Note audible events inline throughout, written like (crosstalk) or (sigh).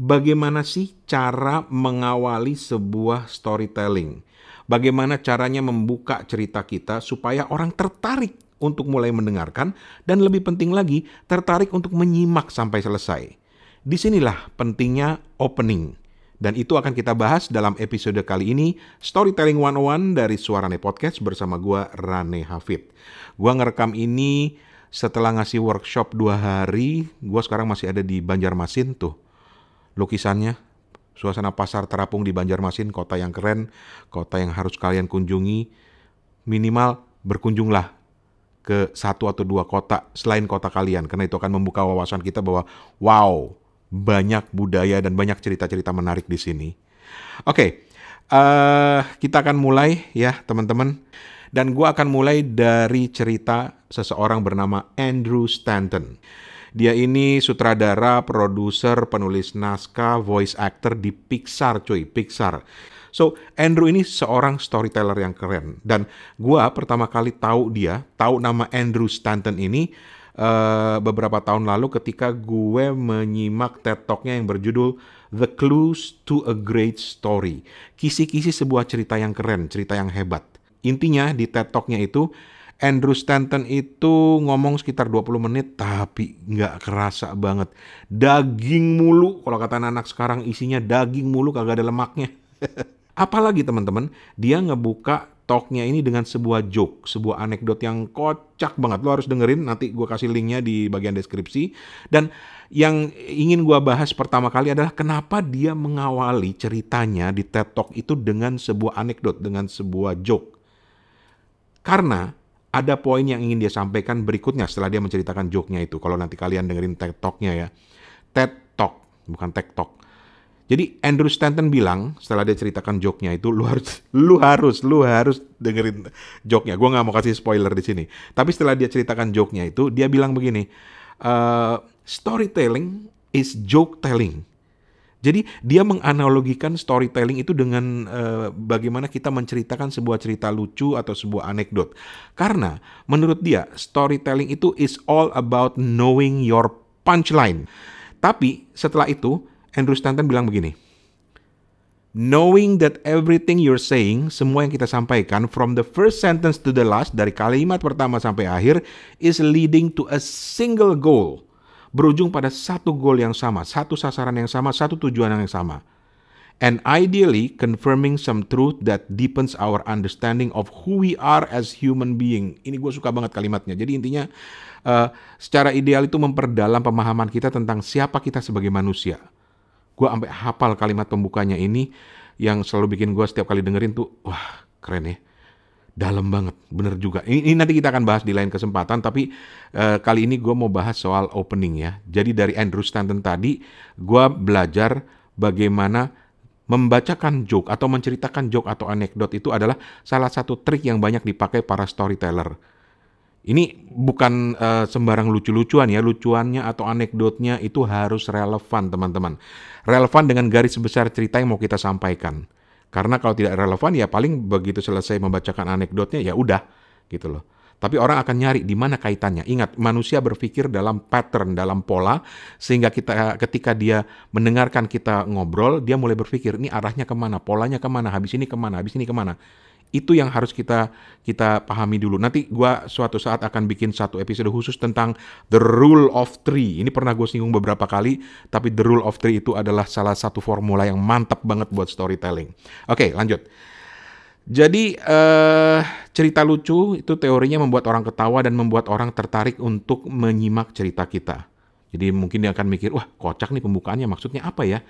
bagaimana sih cara mengawali sebuah storytelling? Bagaimana caranya membuka cerita kita supaya orang tertarik untuk mulai mendengarkan dan lebih penting lagi tertarik untuk menyimak sampai selesai. Disinilah pentingnya opening. Dan itu akan kita bahas dalam episode kali ini Storytelling 101 dari Suarane Podcast bersama gua Rane Hafid. Gua ngerekam ini setelah ngasih workshop dua hari, gue sekarang masih ada di Banjarmasin tuh lukisannya. Suasana pasar terapung di Banjarmasin, kota yang keren, kota yang harus kalian kunjungi. Minimal berkunjunglah ke satu atau dua kota selain kota kalian, karena itu akan membuka wawasan kita bahwa wow, banyak budaya dan banyak cerita-cerita menarik di sini. Oke, okay, uh, eh, kita akan mulai ya teman-teman. Dan gua akan mulai dari cerita seseorang bernama Andrew Stanton. Dia ini sutradara, produser, penulis naskah, voice actor di Pixar cuy, Pixar. So, Andrew ini seorang storyteller yang keren. Dan gue pertama kali tahu dia, tahu nama Andrew Stanton ini uh, beberapa tahun lalu ketika gue menyimak TED talk yang berjudul The Clues to a Great Story. Kisi-kisi sebuah cerita yang keren, cerita yang hebat. Intinya di TED talk itu Andrew Stanton itu ngomong sekitar 20 menit tapi nggak kerasa banget. Daging mulu, kalau kata anak-anak sekarang isinya daging mulu kagak ada lemaknya. (laughs) Apalagi teman-teman, dia ngebuka talknya ini dengan sebuah joke, sebuah anekdot yang kocak banget. Lo harus dengerin, nanti gue kasih linknya di bagian deskripsi. Dan yang ingin gue bahas pertama kali adalah kenapa dia mengawali ceritanya di TED Talk itu dengan sebuah anekdot, dengan sebuah joke. Karena ada poin yang ingin dia sampaikan berikutnya setelah dia menceritakan joke-nya itu. Kalau nanti kalian dengerin TED Talk-nya ya. TED Talk, bukan TED Talk. Jadi Andrew Stanton bilang setelah dia ceritakan joke-nya itu lu harus (laughs) lu harus lu harus dengerin joke-nya. Gua nggak mau kasih spoiler di sini. Tapi setelah dia ceritakan joke-nya itu dia bilang begini, uh, storytelling is joke telling. Jadi dia menganalogikan storytelling itu dengan eh, bagaimana kita menceritakan sebuah cerita lucu atau sebuah anekdot. Karena menurut dia storytelling itu is all about knowing your punchline. Tapi setelah itu Andrew Stanton bilang begini. Knowing that everything you're saying, semua yang kita sampaikan from the first sentence to the last dari kalimat pertama sampai akhir is leading to a single goal berujung pada satu goal yang sama, satu sasaran yang sama, satu tujuan yang sama. And ideally confirming some truth that deepens our understanding of who we are as human being. Ini gue suka banget kalimatnya. Jadi intinya uh, secara ideal itu memperdalam pemahaman kita tentang siapa kita sebagai manusia. Gue sampai hafal kalimat pembukanya ini yang selalu bikin gue setiap kali dengerin tuh, wah keren ya dalam banget, bener juga. Ini, ini nanti kita akan bahas di lain kesempatan, tapi uh, kali ini gue mau bahas soal opening ya. Jadi dari Andrew Stanton tadi, gue belajar bagaimana membacakan joke atau menceritakan joke atau anekdot itu adalah salah satu trik yang banyak dipakai para storyteller. Ini bukan uh, sembarang lucu-lucuan ya, lucuannya atau anekdotnya itu harus relevan teman-teman. Relevan dengan garis besar cerita yang mau kita sampaikan. Karena kalau tidak relevan ya paling begitu selesai membacakan anekdotnya ya udah gitu loh. Tapi orang akan nyari di mana kaitannya. Ingat, manusia berpikir dalam pattern, dalam pola, sehingga kita ketika dia mendengarkan kita ngobrol, dia mulai berpikir, ini arahnya kemana, polanya kemana, habis ini kemana, habis ini kemana. Itu yang harus kita kita pahami dulu. Nanti gue suatu saat akan bikin satu episode khusus tentang the rule of three. Ini pernah gue singgung beberapa kali, tapi the rule of three itu adalah salah satu formula yang mantap banget buat storytelling. Oke, okay, lanjut. Jadi uh, cerita lucu itu teorinya membuat orang ketawa dan membuat orang tertarik untuk menyimak cerita kita. Jadi mungkin dia akan mikir, wah kocak nih pembukaannya, maksudnya apa ya?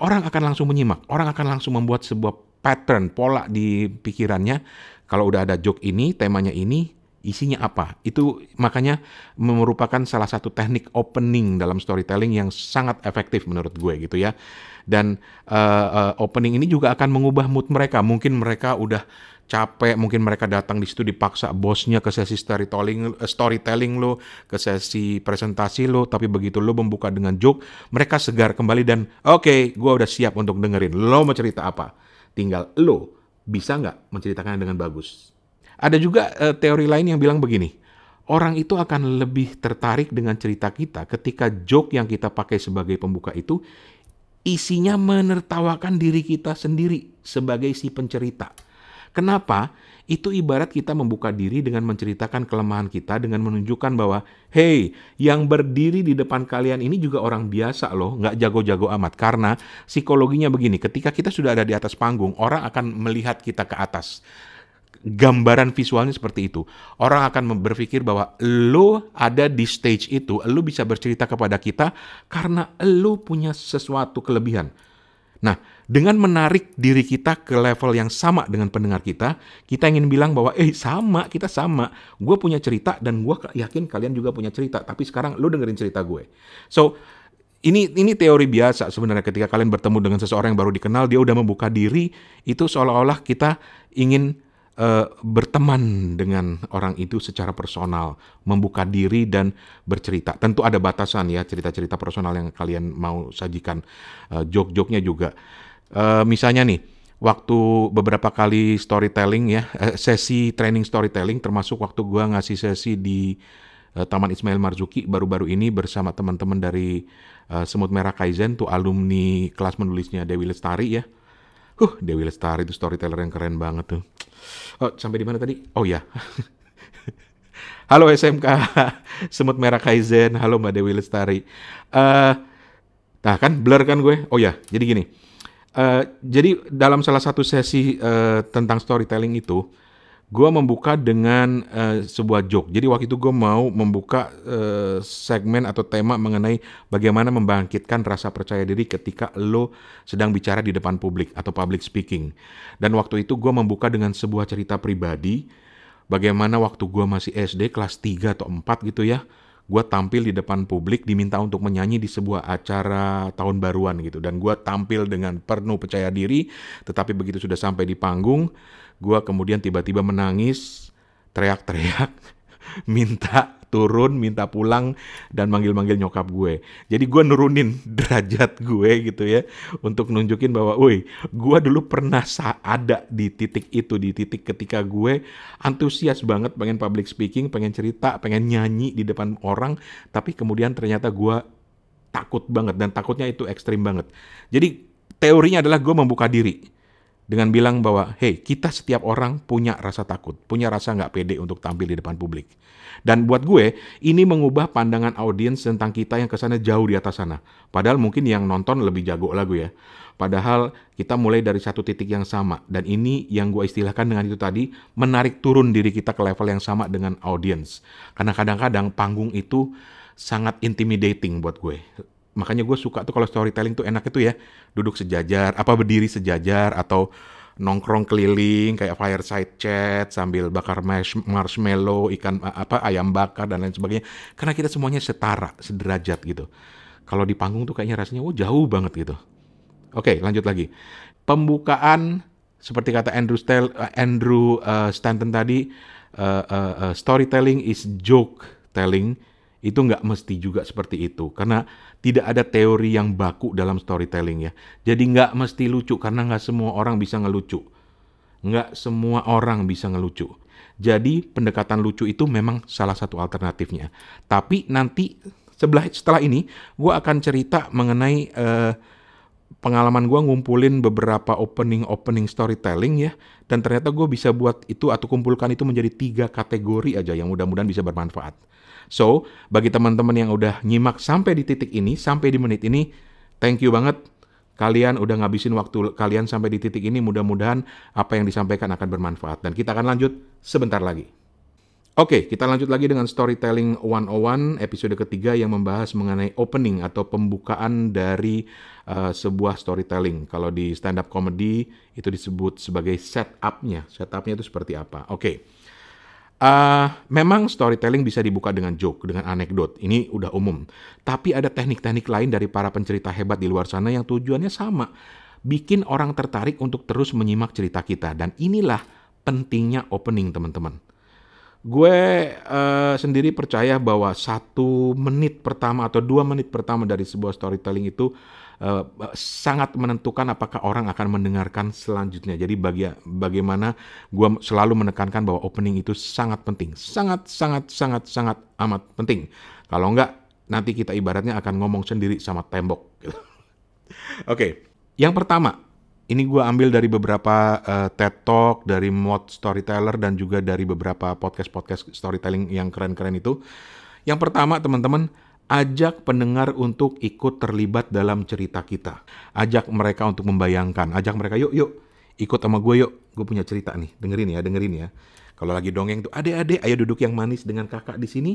Orang akan langsung menyimak, orang akan langsung membuat sebuah pattern, pola di pikirannya. Kalau udah ada joke ini, temanya ini, isinya apa. Itu makanya merupakan salah satu teknik opening dalam storytelling yang sangat efektif menurut gue gitu ya. Dan uh, uh, opening ini juga akan mengubah mood mereka. Mungkin mereka udah capek, mungkin mereka datang di situ dipaksa bosnya ke sesi storytelling eh, storytelling lo, ke sesi presentasi lo, tapi begitu lo membuka dengan joke, mereka segar kembali dan oke, okay, gue udah siap untuk dengerin lo mau cerita apa Tinggal lo bisa nggak menceritakannya dengan bagus. Ada juga uh, teori lain yang bilang begini, orang itu akan lebih tertarik dengan cerita kita ketika joke yang kita pakai sebagai pembuka itu isinya menertawakan diri kita sendiri sebagai si pencerita. Kenapa? Itu ibarat kita membuka diri dengan menceritakan kelemahan kita dengan menunjukkan bahwa, hey, yang berdiri di depan kalian ini juga orang biasa loh, nggak jago-jago amat. Karena psikologinya begini, ketika kita sudah ada di atas panggung, orang akan melihat kita ke atas gambaran visualnya seperti itu. Orang akan berpikir bahwa lo ada di stage itu, lo bisa bercerita kepada kita karena lo punya sesuatu kelebihan. Nah, dengan menarik diri kita ke level yang sama dengan pendengar kita, kita ingin bilang bahwa, eh sama, kita sama. Gue punya cerita dan gue yakin kalian juga punya cerita. Tapi sekarang lu dengerin cerita gue. So, ini ini teori biasa sebenarnya ketika kalian bertemu dengan seseorang yang baru dikenal, dia udah membuka diri, itu seolah-olah kita ingin uh, berteman dengan orang itu secara personal, membuka diri dan bercerita. Tentu ada batasan ya cerita-cerita personal yang kalian mau sajikan, uh, jok-joknya juga. Uh, misalnya nih, waktu beberapa kali storytelling ya, uh, sesi training storytelling, termasuk waktu gua ngasih sesi di uh, Taman Ismail Marzuki baru-baru ini bersama teman-teman dari uh, Semut Merah Kaizen, tuh alumni kelas menulisnya Dewi Lestari ya. Huh, Dewi Lestari itu storyteller yang keren banget tuh. Oh, sampai di mana tadi? Oh ya. (laughs) halo SMK, (laughs) Semut Merah Kaizen, halo Mbak Dewi Lestari. Uh, nah kan blur kan gue? Oh ya, jadi gini. Uh, jadi dalam salah satu sesi uh, tentang storytelling itu, gue membuka dengan uh, sebuah joke. Jadi waktu itu gue mau membuka uh, segmen atau tema mengenai bagaimana membangkitkan rasa percaya diri ketika lo sedang bicara di depan publik atau public speaking. Dan waktu itu gue membuka dengan sebuah cerita pribadi. Bagaimana waktu gue masih SD kelas 3 atau 4 gitu ya. Gue tampil di depan publik diminta untuk menyanyi di sebuah acara tahun baruan gitu. Dan gue tampil dengan penuh percaya diri. Tetapi begitu sudah sampai di panggung gue kemudian tiba-tiba menangis, teriak-teriak, (laughs) minta turun, minta pulang, dan manggil-manggil nyokap gue. Jadi gue nurunin (laughs) derajat gue gitu ya, untuk nunjukin bahwa, woi, gue dulu pernah ada di titik itu, di titik ketika gue antusias banget pengen public speaking, pengen cerita, pengen nyanyi di depan orang, tapi kemudian ternyata gue takut banget, dan takutnya itu ekstrim banget. Jadi teorinya adalah gue membuka diri dengan bilang bahwa, hey, kita setiap orang punya rasa takut, punya rasa nggak pede untuk tampil di depan publik. Dan buat gue, ini mengubah pandangan audiens tentang kita yang kesana jauh di atas sana. Padahal mungkin yang nonton lebih jago lagu ya. Padahal kita mulai dari satu titik yang sama. Dan ini yang gue istilahkan dengan itu tadi, menarik turun diri kita ke level yang sama dengan audiens. Karena kadang-kadang panggung itu sangat intimidating buat gue makanya gue suka tuh kalau storytelling tuh enak itu ya duduk sejajar apa berdiri sejajar atau nongkrong keliling kayak fireside chat sambil bakar marshmallow ikan apa ayam bakar dan lain sebagainya karena kita semuanya setara sederajat gitu kalau di panggung tuh kayaknya rasanya oh jauh banget gitu oke lanjut lagi pembukaan seperti kata Andrew, Stel, eh, Andrew uh, Stanton tadi uh, uh, uh, storytelling is joke telling itu nggak mesti juga seperti itu karena tidak ada teori yang baku dalam storytelling ya jadi nggak mesti lucu karena nggak semua orang bisa ngelucu nggak semua orang bisa ngelucu jadi pendekatan lucu itu memang salah satu alternatifnya tapi nanti sebelah setelah ini gue akan cerita mengenai uh, pengalaman gue ngumpulin beberapa opening opening storytelling ya dan ternyata gue bisa buat itu atau kumpulkan itu menjadi tiga kategori aja yang mudah-mudahan bisa bermanfaat So, bagi teman-teman yang udah nyimak sampai di titik ini, sampai di menit ini, thank you banget. Kalian udah ngabisin waktu kalian sampai di titik ini, mudah-mudahan apa yang disampaikan akan bermanfaat. Dan kita akan lanjut sebentar lagi. Oke, kita lanjut lagi dengan Storytelling 101, episode ketiga yang membahas mengenai opening atau pembukaan dari uh, sebuah storytelling. Kalau di stand-up comedy, itu disebut sebagai setup-nya. Setup-nya itu seperti apa. Oke. Uh, memang storytelling bisa dibuka dengan joke, dengan anekdot. Ini udah umum. Tapi ada teknik-teknik lain dari para pencerita hebat di luar sana yang tujuannya sama. Bikin orang tertarik untuk terus menyimak cerita kita. Dan inilah pentingnya opening, teman-teman. Gue uh, sendiri percaya bahwa satu menit pertama atau dua menit pertama dari sebuah storytelling itu Eh, sangat menentukan apakah orang akan mendengarkan selanjutnya. Jadi bagi bagaimana gue selalu menekankan bahwa opening itu sangat penting, sangat sangat sangat sangat amat penting. Kalau enggak nanti kita ibaratnya akan ngomong sendiri sama tembok. (laughs) Oke, okay. yang pertama ini gue ambil dari beberapa uh, TED Talk, dari mod storyteller, dan juga dari beberapa podcast-podcast storytelling yang keren-keren itu. Yang pertama, teman-teman, ajak pendengar untuk ikut terlibat dalam cerita kita. Ajak mereka untuk membayangkan, ajak mereka yuk yuk ikut sama gue yuk, gue punya cerita nih, dengerin ya, dengerin ya. Kalau lagi dongeng tuh, adek-adek ayo duduk yang manis dengan kakak di sini,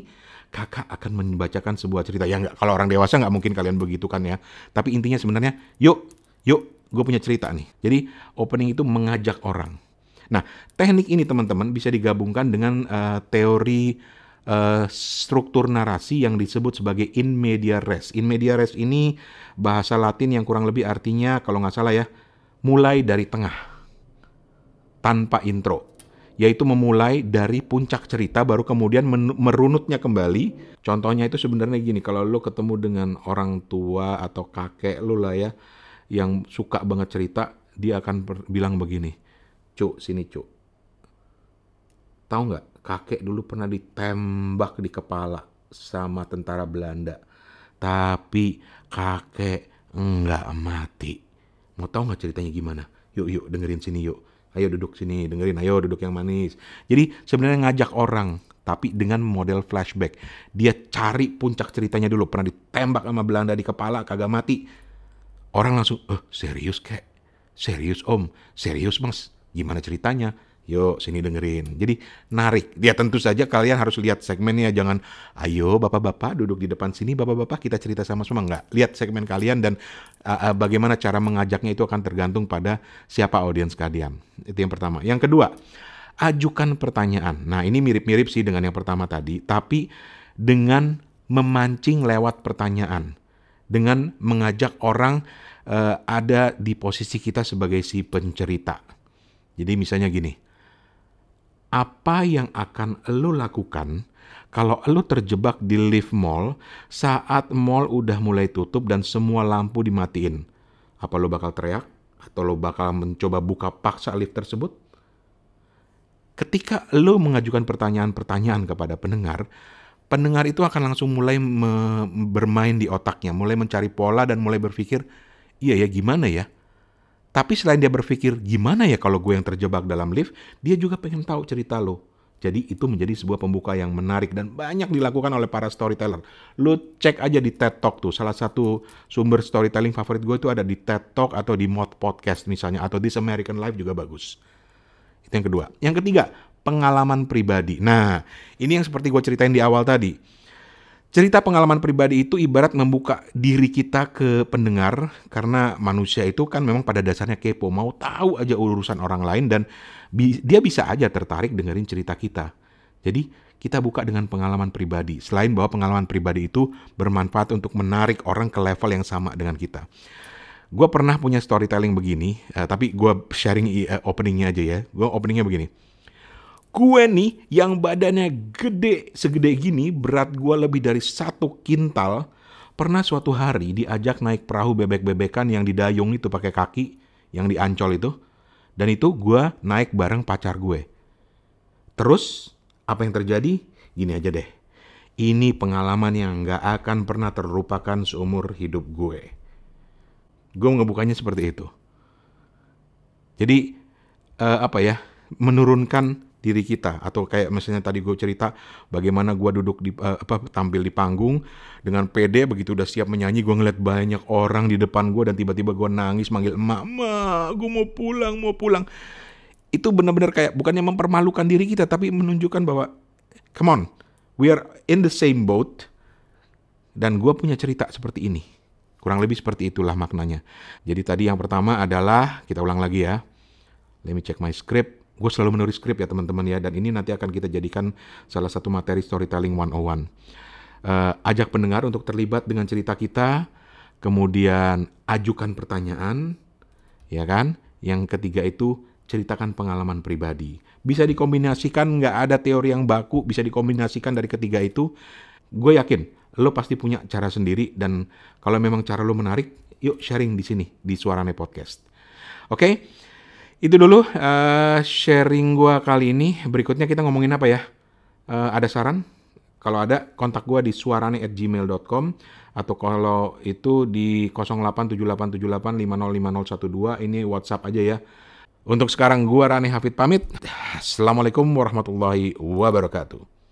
kakak akan membacakan sebuah cerita. Ya nggak, kalau orang dewasa nggak mungkin kalian begitu kan ya. Tapi intinya sebenarnya, yuk, yuk, gue punya cerita nih. Jadi opening itu mengajak orang. Nah, teknik ini teman-teman bisa digabungkan dengan uh, teori Eh, struktur narasi yang disebut sebagai in media res. In media res ini bahasa Latin yang kurang lebih artinya kalau nggak salah ya, mulai dari tengah tanpa intro, yaitu memulai dari puncak cerita baru kemudian merunutnya kembali. Contohnya itu sebenarnya gini, kalau lo ketemu dengan orang tua atau kakek lo lah ya yang suka banget cerita, dia akan bilang begini, "Cuk, sini, Cuk." Tahu nggak? kakek dulu pernah ditembak di kepala sama tentara Belanda. Tapi kakek nggak mati. Mau tahu nggak ceritanya gimana? Yuk, yuk dengerin sini yuk. Ayo duduk sini, dengerin. Ayo duduk yang manis. Jadi sebenarnya ngajak orang, tapi dengan model flashback. Dia cari puncak ceritanya dulu. Pernah ditembak sama Belanda di kepala, kagak mati. Orang langsung, eh serius kek? Serius om? Serius mas? Gimana ceritanya? Yuk sini dengerin. Jadi narik. Ya tentu saja kalian harus lihat segmennya. Jangan ayo bapak-bapak duduk di depan sini. Bapak-bapak kita cerita sama-sama. Enggak. Lihat segmen kalian dan uh, uh, bagaimana cara mengajaknya itu akan tergantung pada siapa audiens kalian. Itu yang pertama. Yang kedua, ajukan pertanyaan. Nah ini mirip-mirip sih dengan yang pertama tadi. Tapi dengan memancing lewat pertanyaan. Dengan mengajak orang uh, ada di posisi kita sebagai si pencerita. Jadi misalnya gini, apa yang akan lo lakukan kalau lo terjebak di lift mall saat mall udah mulai tutup dan semua lampu dimatiin? Apa lo bakal teriak? Atau lo bakal mencoba buka paksa lift tersebut? Ketika lo mengajukan pertanyaan-pertanyaan kepada pendengar, pendengar itu akan langsung mulai bermain di otaknya, mulai mencari pola dan mulai berpikir, iya ya gimana ya? Tapi selain dia berpikir gimana ya kalau gue yang terjebak dalam lift, dia juga pengen tahu cerita lo. Jadi itu menjadi sebuah pembuka yang menarik dan banyak dilakukan oleh para storyteller. Lo cek aja di TED Talk tuh. Salah satu sumber storytelling favorit gue itu ada di TED Talk atau di Mod Podcast misalnya. Atau di American Life juga bagus. Itu yang kedua. Yang ketiga, pengalaman pribadi. Nah, ini yang seperti gue ceritain di awal tadi Cerita pengalaman pribadi itu ibarat membuka diri kita ke pendengar karena manusia itu kan memang pada dasarnya kepo, mau tahu aja urusan orang lain dan bi dia bisa aja tertarik dengerin cerita kita. Jadi kita buka dengan pengalaman pribadi. Selain bahwa pengalaman pribadi itu bermanfaat untuk menarik orang ke level yang sama dengan kita. Gue pernah punya storytelling begini, uh, tapi gue sharing uh, openingnya aja ya. Gue openingnya begini Gue nih yang badannya gede segede gini, berat gue lebih dari satu kintal, pernah suatu hari diajak naik perahu bebek-bebekan yang didayung itu pakai kaki, yang diancol itu. Dan itu gue naik bareng pacar gue. Terus, apa yang terjadi? Gini aja deh. Ini pengalaman yang gak akan pernah terlupakan seumur hidup gue. Gue ngebukanya seperti itu. Jadi, uh, apa ya, menurunkan diri kita atau kayak misalnya tadi gue cerita bagaimana gue duduk di uh, apa tampil di panggung dengan pede begitu udah siap menyanyi gue ngeliat banyak orang di depan gue dan tiba-tiba gue nangis manggil emak emak gue mau pulang mau pulang itu benar-benar kayak bukannya mempermalukan diri kita tapi menunjukkan bahwa come on we are in the same boat dan gue punya cerita seperti ini kurang lebih seperti itulah maknanya jadi tadi yang pertama adalah kita ulang lagi ya let me check my script gue selalu menulis skrip ya teman-teman ya dan ini nanti akan kita jadikan salah satu materi storytelling 101 uh, eh, ajak pendengar untuk terlibat dengan cerita kita kemudian ajukan pertanyaan ya kan yang ketiga itu ceritakan pengalaman pribadi bisa dikombinasikan nggak ada teori yang baku bisa dikombinasikan dari ketiga itu gue yakin lo pasti punya cara sendiri dan kalau memang cara lo menarik yuk sharing di sini di Suarane Podcast oke okay? itu dulu uh, sharing gue kali ini. Berikutnya kita ngomongin apa ya? Uh, ada saran? Kalau ada, kontak gue di suarane@gmail.com atau kalau itu di 087878505012 ini WhatsApp aja ya. Untuk sekarang gua Rani Hafid pamit. Assalamualaikum warahmatullahi wabarakatuh.